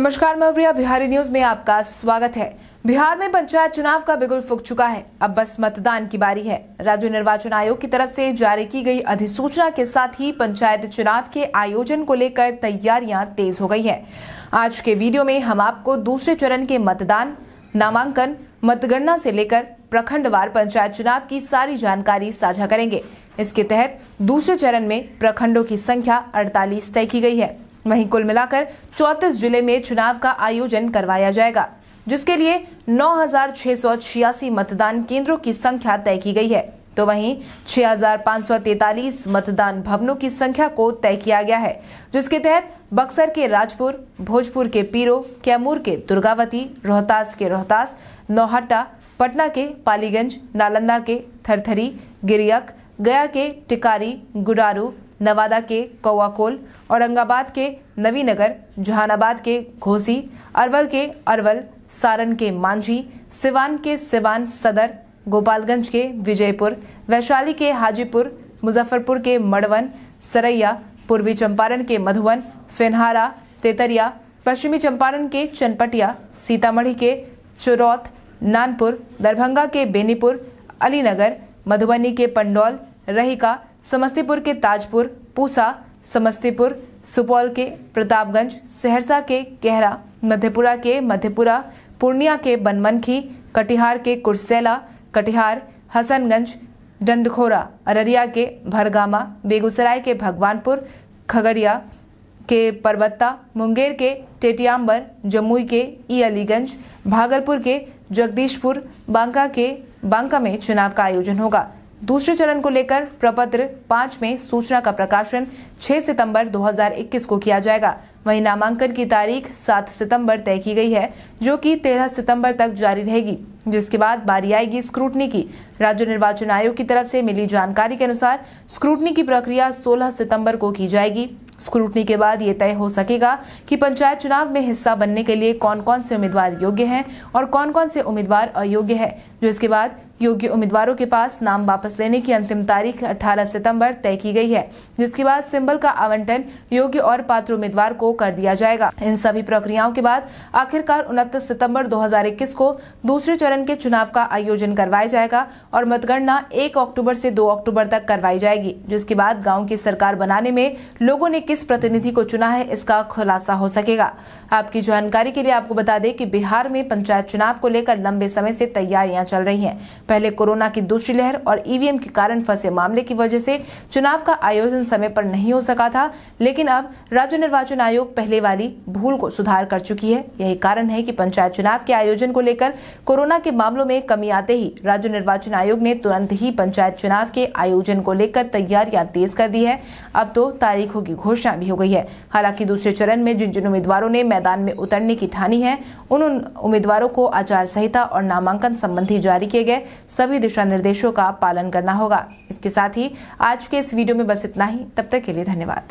नमस्कार मैं प्रिया बिहारी न्यूज में आपका स्वागत है बिहार में पंचायत चुनाव का बिगुल फूक चुका है अब बस मतदान की बारी है राज्य निर्वाचन आयोग की तरफ से जारी की गई अधिसूचना के साथ ही पंचायत चुनाव के आयोजन को लेकर तैयारियां तेज हो गई है आज के वीडियो में हम आपको दूसरे चरण के मतदान नामांकन मतगणना से लेकर प्रखंडवार पंचायत चुनाव की सारी जानकारी साझा करेंगे इसके तहत दूसरे चरण में प्रखंडों की संख्या 48 तय की गई है वहीं कुल मिलाकर 34 जिले में चुनाव का आयोजन करवाया जाएगा जिसके लिए नौ मतदान केंद्रों की संख्या तय की गई है तो वहीं 6,543 मतदान भवनों की संख्या को तय किया गया है जिसके तहत बक्सर के राजपुर भोजपुर के पीरो कैमूर के दुर्गावती रोहतास के रोहतास नौहट्टा पटना के पालीगंज नालंदा के थरथरी गिरियक गया के टिकारी गुडारू नवादा के कौआकोल औरंगाबाद के नवीनगर जहानाबाद के घोसी अरवल के अरवल सारण के मांझी सिवान के सिवान सदर गोपालगंज के विजयपुर वैशाली के हाजीपुर मुजफ्फरपुर के मड़वन सरैया पूर्वी चंपारण के मधुवन फेनहारा तेतरिया पश्चिमी चंपारण के चनपटिया सीतामढ़ी के चुरौत नानपुर दरभंगा के बेनीपुर अलीनगर मधुबनी के पंडौल रहिका समस्तीपुर के ताजपुर पूसा समस्तीपुर सुपौल के प्रतापगंज सहरसा के कहरा मधेपुरा के मधेपुरा पूर्णिया के बनमनखी कटिहार के कुर्सैला कटिहार हसनगंज डंडखोरा अररिया के भरगामा बेगूसराय के भगवानपुर खगड़िया के परबत्ता मुंगेर के टेटियाम्बर जमुई के ई अलीगंज भागलपुर के जगदीशपुर बांका के बांका में चुनाव का आयोजन होगा दूसरे चरण को लेकर प्रपत्र पाँच में सूचना का प्रकाशन 6 सितंबर 2021 को किया जाएगा वहीं नामांकन की तारीख 7 सितंबर तय की गई है जो कि 13 सितंबर तक जारी रहेगी जिसके बाद बारी आएगी स्क्रूटनी की राज्य निर्वाचन आयोग की तरफ से मिली जानकारी के अनुसार स्क्रूटनी की प्रक्रिया 16 सितंबर को की जाएगी स्क्रूटनी के बाद ये तय हो सकेगा कि पंचायत चुनाव में हिस्सा बनने के लिए कौन कौन से उम्मीदवार योग्य हैं और कौन कौन से उम्मीदवार अयोग्य हैं जो इसके बाद योग्य उम्मीदवारों के पास नाम वापस लेने की अंतिम तारीख 18 सितंबर तय की गई है जिसके बाद सिंबल का आवंटन योग्य और पात्र उम्मीदवार को कर दिया जाएगा इन सभी प्रक्रियाओं के बाद आखिरकार उनतीस सितम्बर दो को दूसरे चरण के चुनाव का आयोजन करवाया जाएगा और मतगणना एक अक्टूबर ऐसी दो अक्टूबर तक करवाई जाएगी जिसके बाद गाँव की सरकार बनाने में लोगों ने किस प्रतिनिधि को चुना है इसका खुलासा हो सकेगा आपकी जानकारी के लिए आपको बता दें कि बिहार में पंचायत चुनाव को लेकर लंबे समय से तैयारियां चल रही हैं पहले कोरोना की दूसरी लहर और ईवीएम के कारण फंसे मामले की वजह से चुनाव का आयोजन समय पर नहीं हो सका था लेकिन अब राज्य निर्वाचन आयोग पहले वाली भूल को सुधार कर चुकी है यही कारण है कि पंचायत चुनाव के आयोजन को लेकर कोरोना के मामलों में कमी आते ही राज्य निर्वाचन आयोग ने तुरंत ही पंचायत चुनाव के आयोजन को लेकर तैयारियां तेज कर दी है अब तो तारीखों की घोषणा भी हो गई है हालांकि दूसरे चरण में जिन जिन उम्मीदवारों ने मैदान में उतरने की ठानी है उन उन उम्मीदवारों को आचार संहिता और नामांकन संबंधी जारी किए गए सभी दिशा निर्देशों का पालन करना होगा इसके साथ ही आज के इस वीडियो में बस इतना ही तब तक के लिए धन्यवाद